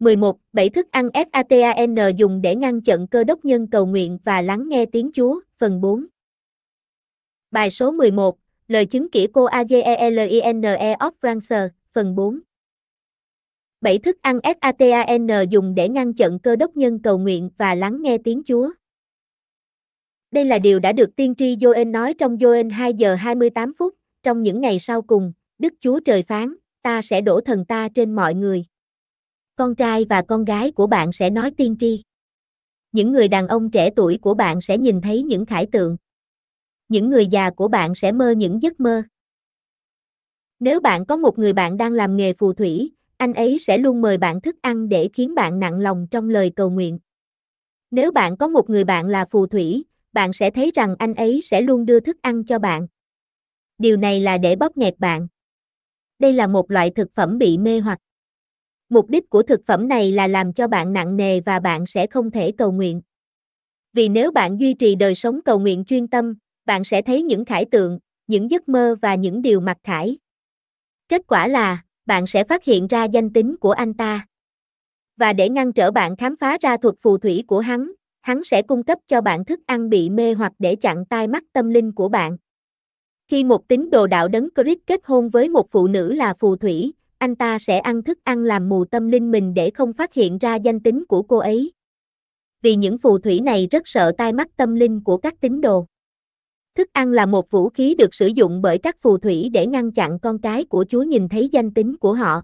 11. Bảy thức ăn FATAN dùng để ngăn chặn cơ đốc nhân cầu nguyện và lắng nghe tiếng Chúa, phần 4. Bài số 11. Lời chứng kỹ cô AGELINE of France, phần 4. Bảy thức ăn FATAN dùng để ngăn chặn cơ đốc nhân cầu nguyện và lắng nghe tiếng Chúa. Đây là điều đã được tiên tri Joel nói trong Joel 2 giờ 28 phút, trong những ngày sau cùng, Đức Chúa trời phán, ta sẽ đổ thần ta trên mọi người con trai và con gái của bạn sẽ nói tiên tri. Những người đàn ông trẻ tuổi của bạn sẽ nhìn thấy những khải tượng. Những người già của bạn sẽ mơ những giấc mơ. Nếu bạn có một người bạn đang làm nghề phù thủy, anh ấy sẽ luôn mời bạn thức ăn để khiến bạn nặng lòng trong lời cầu nguyện. Nếu bạn có một người bạn là phù thủy, bạn sẽ thấy rằng anh ấy sẽ luôn đưa thức ăn cho bạn. Điều này là để bóp nghẹt bạn. Đây là một loại thực phẩm bị mê hoặc. Mục đích của thực phẩm này là làm cho bạn nặng nề và bạn sẽ không thể cầu nguyện. Vì nếu bạn duy trì đời sống cầu nguyện chuyên tâm, bạn sẽ thấy những khải tượng, những giấc mơ và những điều mặc khải. Kết quả là, bạn sẽ phát hiện ra danh tính của anh ta. Và để ngăn trở bạn khám phá ra thuật phù thủy của hắn, hắn sẽ cung cấp cho bạn thức ăn bị mê hoặc để chặn tai mắt tâm linh của bạn. Khi một tín đồ đạo đấng Christ kết hôn với một phụ nữ là phù thủy, anh ta sẽ ăn thức ăn làm mù tâm linh mình để không phát hiện ra danh tính của cô ấy. Vì những phù thủy này rất sợ tai mắt tâm linh của các tín đồ. Thức ăn là một vũ khí được sử dụng bởi các phù thủy để ngăn chặn con cái của Chúa nhìn thấy danh tính của họ.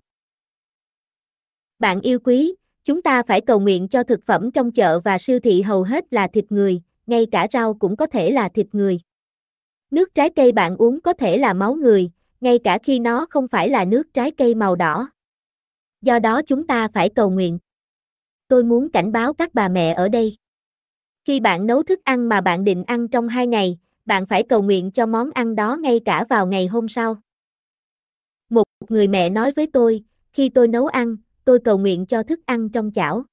Bạn yêu quý, chúng ta phải cầu nguyện cho thực phẩm trong chợ và siêu thị hầu hết là thịt người, ngay cả rau cũng có thể là thịt người. Nước trái cây bạn uống có thể là máu người, ngay cả khi nó không phải là nước trái cây màu đỏ. Do đó chúng ta phải cầu nguyện. Tôi muốn cảnh báo các bà mẹ ở đây. Khi bạn nấu thức ăn mà bạn định ăn trong 2 ngày, bạn phải cầu nguyện cho món ăn đó ngay cả vào ngày hôm sau. Một người mẹ nói với tôi, khi tôi nấu ăn, tôi cầu nguyện cho thức ăn trong chảo.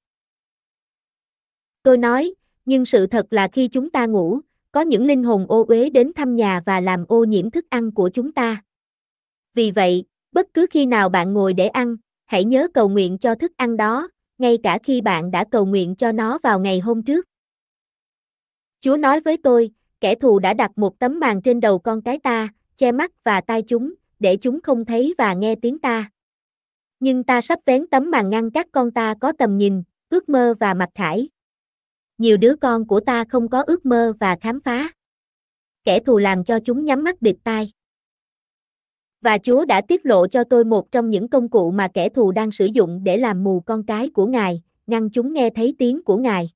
Tôi nói, nhưng sự thật là khi chúng ta ngủ, có những linh hồn ô uế đến thăm nhà và làm ô nhiễm thức ăn của chúng ta. Vì vậy, bất cứ khi nào bạn ngồi để ăn, hãy nhớ cầu nguyện cho thức ăn đó, ngay cả khi bạn đã cầu nguyện cho nó vào ngày hôm trước. Chúa nói với tôi, kẻ thù đã đặt một tấm màn trên đầu con cái ta, che mắt và tai chúng, để chúng không thấy và nghe tiếng ta. Nhưng ta sắp vén tấm màn ngăn các con ta có tầm nhìn, ước mơ và mặt khải. Nhiều đứa con của ta không có ước mơ và khám phá. Kẻ thù làm cho chúng nhắm mắt bịt tai và Chúa đã tiết lộ cho tôi một trong những công cụ mà kẻ thù đang sử dụng để làm mù con cái của Ngài, ngăn chúng nghe thấy tiếng của Ngài.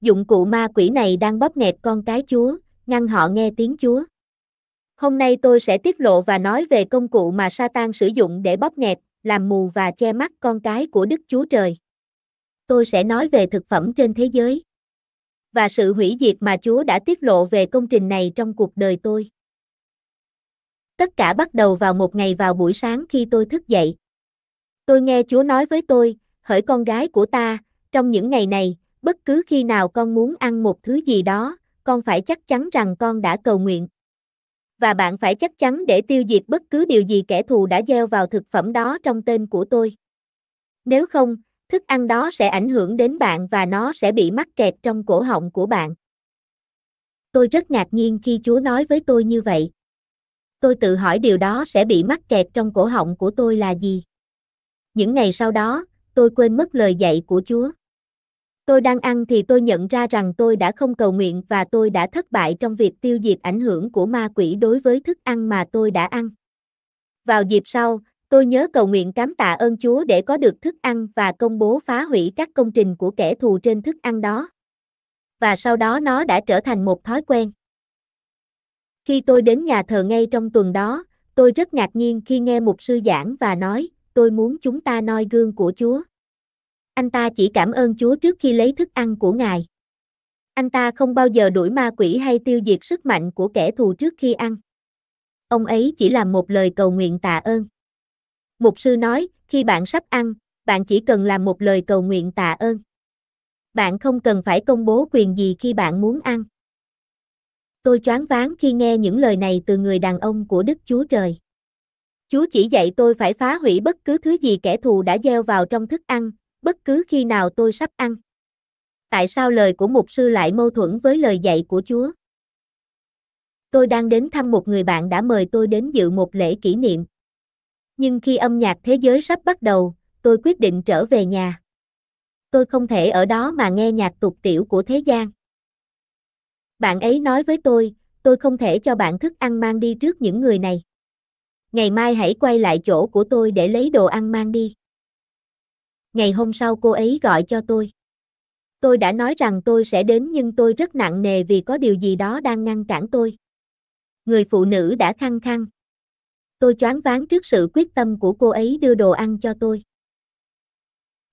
Dụng cụ ma quỷ này đang bóp nghẹt con cái Chúa, ngăn họ nghe tiếng Chúa. Hôm nay tôi sẽ tiết lộ và nói về công cụ mà Satan sử dụng để bóp nghẹt, làm mù và che mắt con cái của Đức Chúa Trời. Tôi sẽ nói về thực phẩm trên thế giới và sự hủy diệt mà Chúa đã tiết lộ về công trình này trong cuộc đời tôi. Tất cả bắt đầu vào một ngày vào buổi sáng khi tôi thức dậy. Tôi nghe Chúa nói với tôi, hỡi con gái của ta, trong những ngày này, bất cứ khi nào con muốn ăn một thứ gì đó, con phải chắc chắn rằng con đã cầu nguyện. Và bạn phải chắc chắn để tiêu diệt bất cứ điều gì kẻ thù đã gieo vào thực phẩm đó trong tên của tôi. Nếu không, thức ăn đó sẽ ảnh hưởng đến bạn và nó sẽ bị mắc kẹt trong cổ họng của bạn. Tôi rất ngạc nhiên khi Chúa nói với tôi như vậy tôi tự hỏi điều đó sẽ bị mắc kẹt trong cổ họng của tôi là gì. Những ngày sau đó, tôi quên mất lời dạy của Chúa. Tôi đang ăn thì tôi nhận ra rằng tôi đã không cầu nguyện và tôi đã thất bại trong việc tiêu diệt ảnh hưởng của ma quỷ đối với thức ăn mà tôi đã ăn. Vào dịp sau, tôi nhớ cầu nguyện cám tạ ơn Chúa để có được thức ăn và công bố phá hủy các công trình của kẻ thù trên thức ăn đó. Và sau đó nó đã trở thành một thói quen. Khi tôi đến nhà thờ ngay trong tuần đó, tôi rất ngạc nhiên khi nghe một sư giảng và nói, tôi muốn chúng ta noi gương của Chúa. Anh ta chỉ cảm ơn Chúa trước khi lấy thức ăn của Ngài. Anh ta không bao giờ đuổi ma quỷ hay tiêu diệt sức mạnh của kẻ thù trước khi ăn. Ông ấy chỉ làm một lời cầu nguyện tạ ơn. Mục sư nói, khi bạn sắp ăn, bạn chỉ cần làm một lời cầu nguyện tạ ơn. Bạn không cần phải công bố quyền gì khi bạn muốn ăn tôi choáng váng khi nghe những lời này từ người đàn ông của Đức Chúa Trời. Chúa chỉ dạy tôi phải phá hủy bất cứ thứ gì kẻ thù đã gieo vào trong thức ăn, bất cứ khi nào tôi sắp ăn. Tại sao lời của mục sư lại mâu thuẫn với lời dạy của Chúa? Tôi đang đến thăm một người bạn đã mời tôi đến dự một lễ kỷ niệm. Nhưng khi âm nhạc thế giới sắp bắt đầu, tôi quyết định trở về nhà. Tôi không thể ở đó mà nghe nhạc tục tiểu của thế gian. Bạn ấy nói với tôi, tôi không thể cho bạn thức ăn mang đi trước những người này. Ngày mai hãy quay lại chỗ của tôi để lấy đồ ăn mang đi. Ngày hôm sau cô ấy gọi cho tôi. Tôi đã nói rằng tôi sẽ đến nhưng tôi rất nặng nề vì có điều gì đó đang ngăn cản tôi. Người phụ nữ đã khăng khăng. Tôi choáng váng trước sự quyết tâm của cô ấy đưa đồ ăn cho tôi.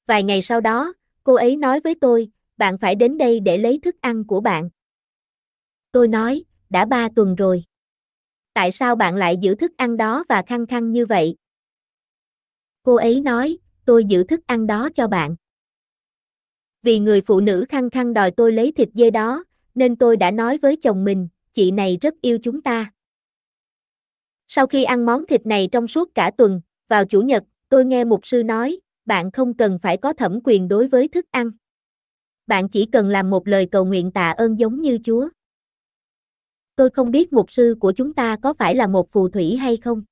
Vài ngày sau đó, cô ấy nói với tôi, bạn phải đến đây để lấy thức ăn của bạn. Tôi nói, đã ba tuần rồi. Tại sao bạn lại giữ thức ăn đó và khăng khăng như vậy? Cô ấy nói, tôi giữ thức ăn đó cho bạn. Vì người phụ nữ khăng khăng đòi tôi lấy thịt dê đó, nên tôi đã nói với chồng mình, chị này rất yêu chúng ta. Sau khi ăn món thịt này trong suốt cả tuần, vào chủ nhật, tôi nghe mục sư nói, bạn không cần phải có thẩm quyền đối với thức ăn. Bạn chỉ cần làm một lời cầu nguyện tạ ơn giống như Chúa tôi không biết mục sư của chúng ta có phải là một phù thủy hay không.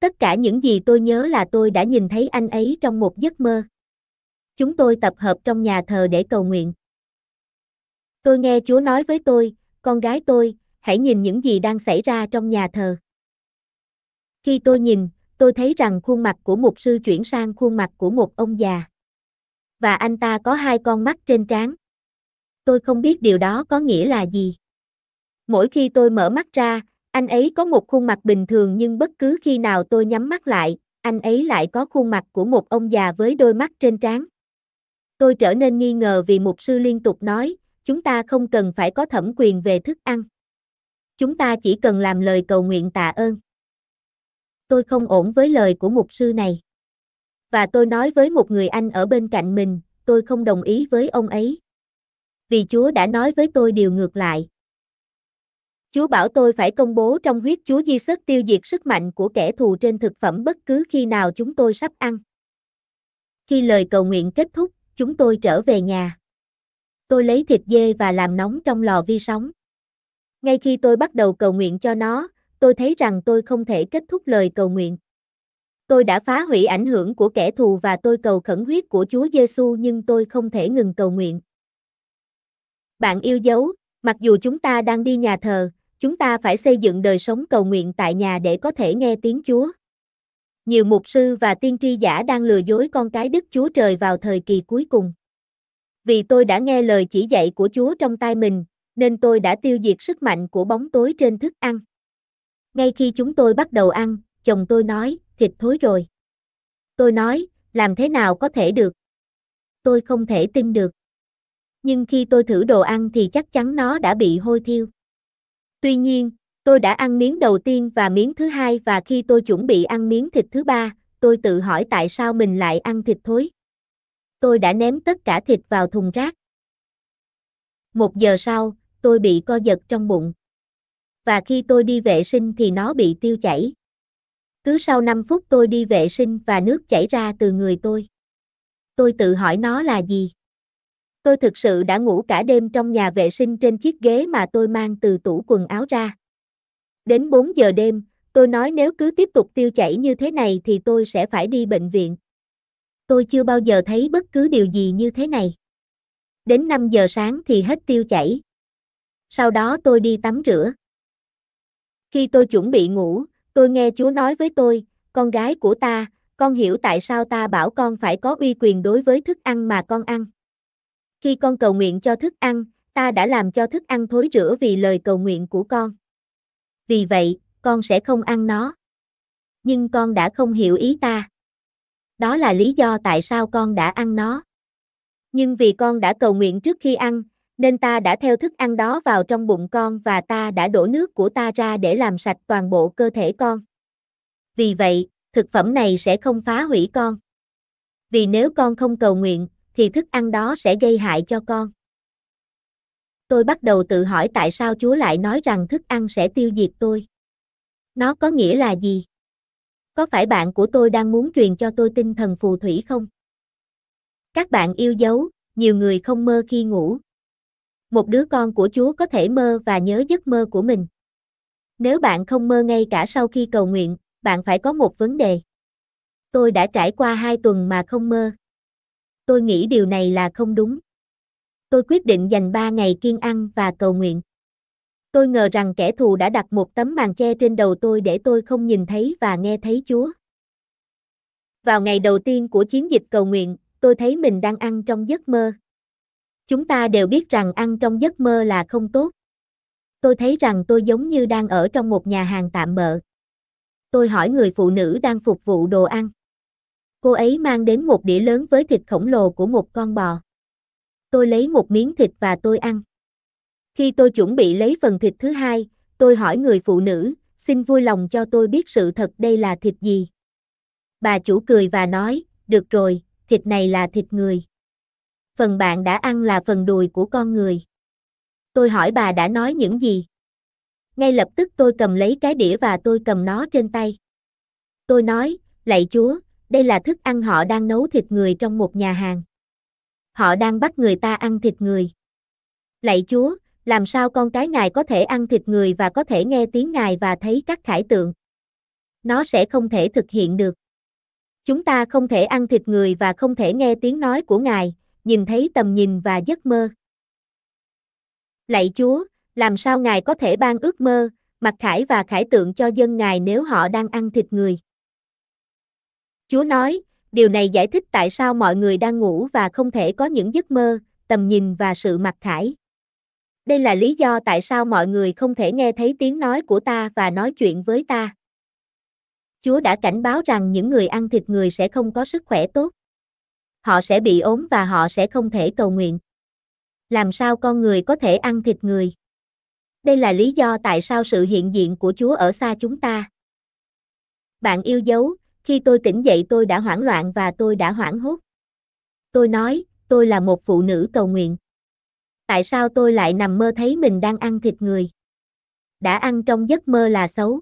Tất cả những gì tôi nhớ là tôi đã nhìn thấy anh ấy trong một giấc mơ. Chúng tôi tập hợp trong nhà thờ để cầu nguyện. Tôi nghe Chúa nói với tôi, con gái tôi, hãy nhìn những gì đang xảy ra trong nhà thờ. Khi tôi nhìn, tôi thấy rằng khuôn mặt của mục sư chuyển sang khuôn mặt của một ông già. Và anh ta có hai con mắt trên trán. Tôi không biết điều đó có nghĩa là gì. Mỗi khi tôi mở mắt ra, anh ấy có một khuôn mặt bình thường nhưng bất cứ khi nào tôi nhắm mắt lại, anh ấy lại có khuôn mặt của một ông già với đôi mắt trên trán. Tôi trở nên nghi ngờ vì mục sư liên tục nói, chúng ta không cần phải có thẩm quyền về thức ăn. Chúng ta chỉ cần làm lời cầu nguyện tạ ơn. Tôi không ổn với lời của mục sư này. Và tôi nói với một người anh ở bên cạnh mình, tôi không đồng ý với ông ấy. Vì Chúa đã nói với tôi điều ngược lại. Chúa bảo tôi phải công bố trong huyết Chúa di Giêsu tiêu diệt sức mạnh của kẻ thù trên thực phẩm bất cứ khi nào chúng tôi sắp ăn. Khi lời cầu nguyện kết thúc, chúng tôi trở về nhà. Tôi lấy thịt dê và làm nóng trong lò vi sóng. Ngay khi tôi bắt đầu cầu nguyện cho nó, tôi thấy rằng tôi không thể kết thúc lời cầu nguyện. Tôi đã phá hủy ảnh hưởng của kẻ thù và tôi cầu khẩn huyết của Chúa Giêsu nhưng tôi không thể ngừng cầu nguyện. Bạn yêu dấu, mặc dù chúng ta đang đi nhà thờ, chúng ta phải xây dựng đời sống cầu nguyện tại nhà để có thể nghe tiếng Chúa. Nhiều mục sư và tiên tri giả đang lừa dối con cái Đức Chúa Trời vào thời kỳ cuối cùng. Vì tôi đã nghe lời chỉ dạy của Chúa trong tai mình, nên tôi đã tiêu diệt sức mạnh của bóng tối trên thức ăn. Ngay khi chúng tôi bắt đầu ăn, chồng tôi nói, thịt thối rồi. Tôi nói, làm thế nào có thể được? Tôi không thể tin được. Nhưng khi tôi thử đồ ăn thì chắc chắn nó đã bị hôi thiêu. Tuy nhiên, tôi đã ăn miếng đầu tiên và miếng thứ hai và khi tôi chuẩn bị ăn miếng thịt thứ ba, tôi tự hỏi tại sao mình lại ăn thịt thối. Tôi đã ném tất cả thịt vào thùng rác. Một giờ sau, tôi bị co giật trong bụng. Và khi tôi đi vệ sinh thì nó bị tiêu chảy. Cứ sau 5 phút tôi đi vệ sinh và nước chảy ra từ người tôi. Tôi tự hỏi nó là gì. Tôi thực sự đã ngủ cả đêm trong nhà vệ sinh trên chiếc ghế mà tôi mang từ tủ quần áo ra. Đến 4 giờ đêm, tôi nói nếu cứ tiếp tục tiêu chảy như thế này thì tôi sẽ phải đi bệnh viện. Tôi chưa bao giờ thấy bất cứ điều gì như thế này. Đến 5 giờ sáng thì hết tiêu chảy. Sau đó tôi đi tắm rửa. Khi tôi chuẩn bị ngủ, tôi nghe chú nói với tôi, con gái của ta, con hiểu tại sao ta bảo con phải có uy quyền đối với thức ăn mà con ăn. Khi con cầu nguyện cho thức ăn, ta đã làm cho thức ăn thối rữa vì lời cầu nguyện của con. Vì vậy, con sẽ không ăn nó. Nhưng con đã không hiểu ý ta. Đó là lý do tại sao con đã ăn nó. Nhưng vì con đã cầu nguyện trước khi ăn, nên ta đã theo thức ăn đó vào trong bụng con và ta đã đổ nước của ta ra để làm sạch toàn bộ cơ thể con. Vì vậy, thực phẩm này sẽ không phá hủy con. Vì nếu con không cầu nguyện, thì thức ăn đó sẽ gây hại cho con. Tôi bắt đầu tự hỏi tại sao Chúa lại nói rằng thức ăn sẽ tiêu diệt tôi. Nó có nghĩa là gì? Có phải bạn của tôi đang muốn truyền cho tôi tinh thần phù thủy không? Các bạn yêu dấu, nhiều người không mơ khi ngủ. Một đứa con của Chúa có thể mơ và nhớ giấc mơ của mình. Nếu bạn không mơ ngay cả sau khi cầu nguyện, bạn phải có một vấn đề. Tôi đã trải qua hai tuần mà không mơ tôi nghĩ điều này là không đúng. Tôi quyết định dành 3 ngày kiên ăn và cầu nguyện. Tôi ngờ rằng kẻ thù đã đặt một tấm màn che trên đầu tôi để tôi không nhìn thấy và nghe thấy Chúa. Vào ngày đầu tiên của chiến dịch cầu nguyện, tôi thấy mình đang ăn trong giấc mơ. Chúng ta đều biết rằng ăn trong giấc mơ là không tốt. Tôi thấy rằng tôi giống như đang ở trong một nhà hàng tạm bợ. Tôi hỏi người phụ nữ đang phục vụ đồ ăn. Cô ấy mang đến một đĩa lớn với thịt khổng lồ của một con bò. Tôi lấy một miếng thịt và tôi ăn. Khi tôi chuẩn bị lấy phần thịt thứ hai, tôi hỏi người phụ nữ, xin vui lòng cho tôi biết sự thật đây là thịt gì. Bà chủ cười và nói, được rồi, thịt này là thịt người. Phần bạn đã ăn là phần đùi của con người. Tôi hỏi bà đã nói những gì. Ngay lập tức tôi cầm lấy cái đĩa và tôi cầm nó trên tay. Tôi nói, lạy chúa, đây là thức ăn họ đang nấu thịt người trong một nhà hàng. Họ đang bắt người ta ăn thịt người. Lạy Chúa, làm sao con cái ngài có thể ăn thịt người và có thể nghe tiếng ngài và thấy các khải tượng? Nó sẽ không thể thực hiện được. Chúng ta không thể ăn thịt người và không thể nghe tiếng nói của ngài, nhìn thấy tầm nhìn và giấc mơ. Lạy Chúa, làm sao ngài có thể ban ước mơ, mặc khải và khải tượng cho dân ngài nếu họ đang ăn thịt người? Chúa nói, điều này giải thích tại sao mọi người đang ngủ và không thể có những giấc mơ, tầm nhìn và sự mặc khải. Đây là lý do tại sao mọi người không thể nghe thấy tiếng nói của ta và nói chuyện với ta. Chúa đã cảnh báo rằng những người ăn thịt người sẽ không có sức khỏe tốt. Họ sẽ bị ốm và họ sẽ không thể cầu nguyện. Làm sao con người có thể ăn thịt người? Đây là lý do tại sao sự hiện diện của Chúa ở xa chúng ta. Bạn yêu dấu, khi tôi tỉnh dậy tôi đã hoảng loạn và tôi đã hoảng hốt. Tôi nói, tôi là một phụ nữ cầu nguyện. Tại sao tôi lại nằm mơ thấy mình đang ăn thịt người? Đã ăn trong giấc mơ là xấu.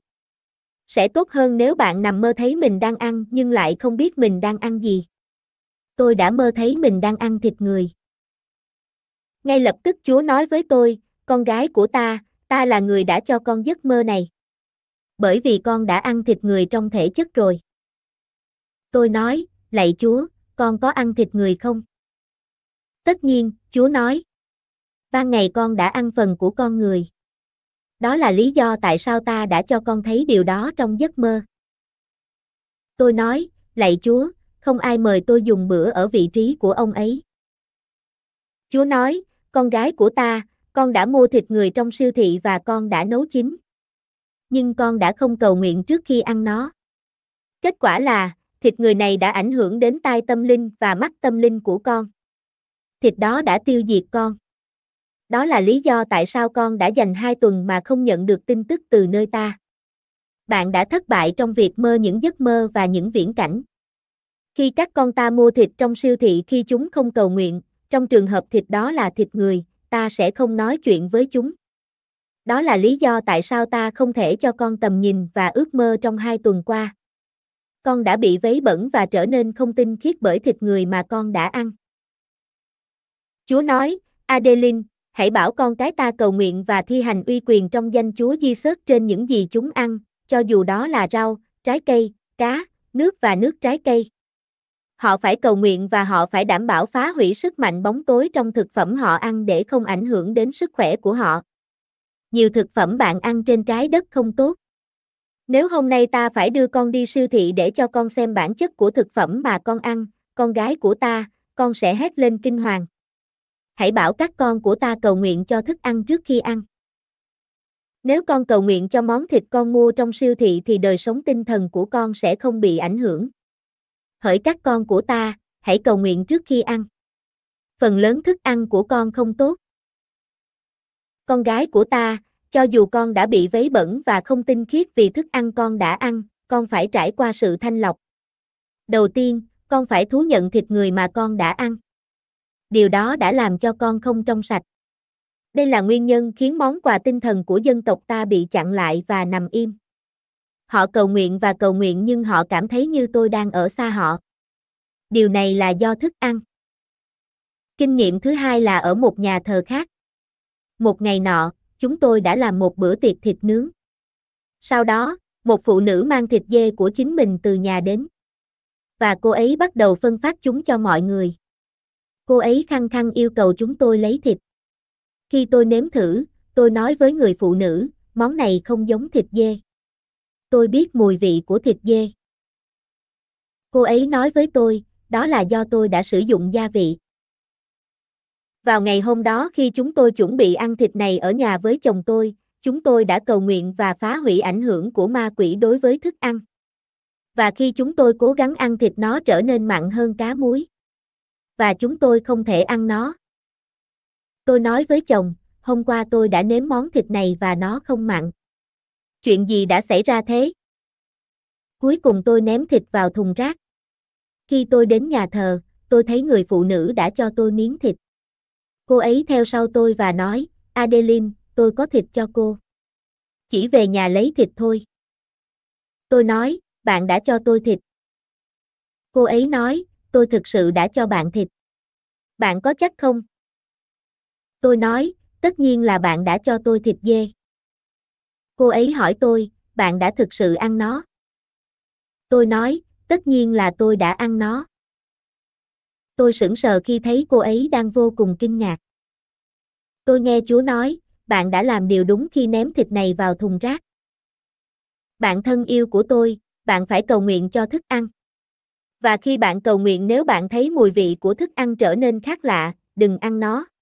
Sẽ tốt hơn nếu bạn nằm mơ thấy mình đang ăn nhưng lại không biết mình đang ăn gì. Tôi đã mơ thấy mình đang ăn thịt người. Ngay lập tức Chúa nói với tôi, con gái của ta, ta là người đã cho con giấc mơ này. Bởi vì con đã ăn thịt người trong thể chất rồi tôi nói, lạy chúa, con có ăn thịt người không? Tất nhiên, chúa nói. Ban ngày con đã ăn phần của con người. Đó là lý do tại sao ta đã cho con thấy điều đó trong giấc mơ. Tôi nói, lạy chúa, không ai mời tôi dùng bữa ở vị trí của ông ấy. Chúa nói, con gái của ta, con đã mua thịt người trong siêu thị và con đã nấu chín. Nhưng con đã không cầu nguyện trước khi ăn nó. Kết quả là, thịt người này đã ảnh hưởng đến tai tâm linh và mắt tâm linh của con. Thịt đó đã tiêu diệt con. Đó là lý do tại sao con đã dành hai tuần mà không nhận được tin tức từ nơi ta. Bạn đã thất bại trong việc mơ những giấc mơ và những viễn cảnh. Khi các con ta mua thịt trong siêu thị khi chúng không cầu nguyện, trong trường hợp thịt đó là thịt người, ta sẽ không nói chuyện với chúng. Đó là lý do tại sao ta không thể cho con tầm nhìn và ước mơ trong hai tuần qua. Con đã bị vấy bẩn và trở nên không tinh khiết bởi thịt người mà con đã ăn. Chúa nói, Adeline, hãy bảo con cái ta cầu nguyện và thi hành uy quyền trong danh Chúa di Giêsu trên những gì chúng ăn, cho dù đó là rau, trái cây, cá, nước và nước trái cây. Họ phải cầu nguyện và họ phải đảm bảo phá hủy sức mạnh bóng tối trong thực phẩm họ ăn để không ảnh hưởng đến sức khỏe của họ. Nhiều thực phẩm bạn ăn trên trái đất không tốt. Nếu hôm nay ta phải đưa con đi siêu thị để cho con xem bản chất của thực phẩm mà con ăn, con gái của ta, con sẽ hét lên kinh hoàng. Hãy bảo các con của ta cầu nguyện cho thức ăn trước khi ăn. Nếu con cầu nguyện cho món thịt con mua trong siêu thị thì đời sống tinh thần của con sẽ không bị ảnh hưởng. Hỡi các con của ta, hãy cầu nguyện trước khi ăn. Phần lớn thức ăn của con không tốt. Con gái của ta, cho dù con đã bị vấy bẩn và không tinh khiết vì thức ăn con đã ăn, con phải trải qua sự thanh lọc. Đầu tiên, con phải thú nhận thịt người mà con đã ăn. Điều đó đã làm cho con không trong sạch. Đây là nguyên nhân khiến món quà tinh thần của dân tộc ta bị chặn lại và nằm im. Họ cầu nguyện và cầu nguyện nhưng họ cảm thấy như tôi đang ở xa họ. Điều này là do thức ăn. Kinh nghiệm thứ hai là ở một nhà thờ khác. Một ngày nọ, chúng tôi đã làm một bữa tiệc thịt nướng. Sau đó, một phụ nữ mang thịt dê của chính mình từ nhà đến. Và cô ấy bắt đầu phân phát chúng cho mọi người. Cô ấy khăng khăng yêu cầu chúng tôi lấy thịt. Khi tôi nếm thử, tôi nói với người phụ nữ, món này không giống thịt dê. Tôi biết mùi vị của thịt dê. Cô ấy nói với tôi, đó là do tôi đã sử dụng gia vị. Vào ngày hôm đó khi chúng tôi chuẩn bị ăn thịt này ở nhà với chồng tôi, chúng tôi đã cầu nguyện và phá hủy ảnh hưởng của ma quỷ đối với thức ăn. Và khi chúng tôi cố gắng ăn thịt nó trở nên mặn hơn cá muối. Và chúng tôi không thể ăn nó. Tôi nói với chồng, hôm qua tôi đã nếm món thịt này và nó không mặn. Chuyện gì đã xảy ra thế? Cuối cùng tôi ném thịt vào thùng rác. Khi tôi đến nhà thờ, tôi thấy người phụ nữ đã cho tôi miếng thịt. Cô ấy theo sau tôi và nói, Adeline, tôi có thịt cho cô. Chỉ về nhà lấy thịt thôi. Tôi nói, bạn đã cho tôi thịt. Cô ấy nói, tôi thực sự đã cho bạn thịt. Bạn có chắc không? Tôi nói, tất nhiên là bạn đã cho tôi thịt dê. Cô ấy hỏi tôi, bạn đã thực sự ăn nó? Tôi nói, tất nhiên là tôi đã ăn nó tôi sững sờ khi thấy cô ấy đang vô cùng kinh ngạc. Tôi nghe chú nói, bạn đã làm điều đúng khi ném thịt này vào thùng rác. Bạn thân yêu của tôi, bạn phải cầu nguyện cho thức ăn. Và khi bạn cầu nguyện nếu bạn thấy mùi vị của thức ăn trở nên khác lạ, đừng ăn nó.